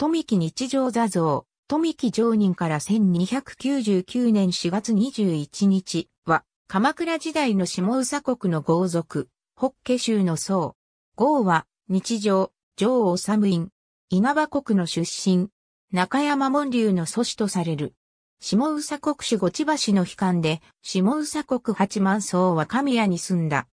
富木日常座像、富木常人から1299年4月21日は、鎌倉時代の下宇佐国の豪族、北家州の僧。豪は、日常、ムイ院、稲葉国の出身、中山門流の祖師とされる。下宇佐国主五千橋の悲観で、下宇佐国八万僧は神谷に住んだ。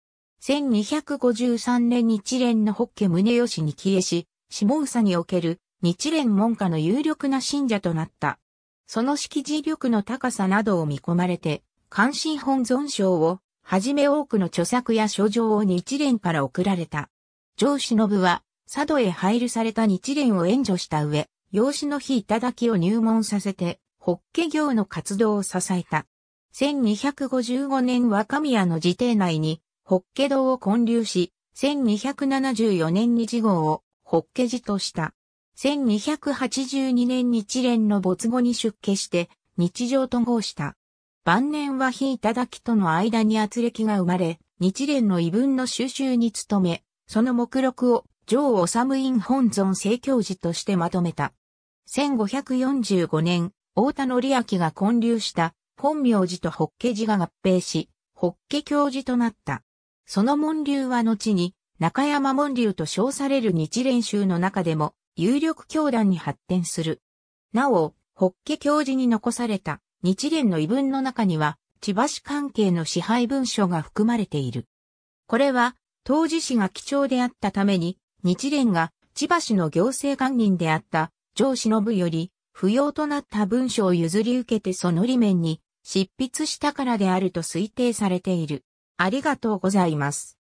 1253年日蓮の北家宗義に帰依し、下宇佐における日蓮門下の有力な信者となった。その識字力の高さなどを見込まれて、関心本尊賞を、はじめ多くの著作や書状を日蓮から送られた。上忍は、佐渡へ配慮された日蓮を援助した上、養子の日頂きを入門させて、ホッケ業の活動を支えた。1255年若宮の自邸内に、ホッケ堂を建立し、1274年に事号を、ホッケ寺とした。1282年日蓮の没後に出家して日常と合した。晩年は日頂きとの間に圧力が生まれ、日蓮の異文の収集に努め、その目録を上治院本尊聖教寺としてまとめた。1545年、大田則明が建立した本名寺と法華寺が合併し、法華教寺となった。その門流は後に中山門流と称される日蓮宗の中でも有力教団に発展する。なお、法華教授に残された日蓮の遺文の中には、千葉市関係の支配文書が含まれている。これは、当時市が貴重であったために、日蓮が千葉市の行政官人であった上忍より、不要となった文書を譲り受けてその裏面に執筆したからであると推定されている。ありがとうございます。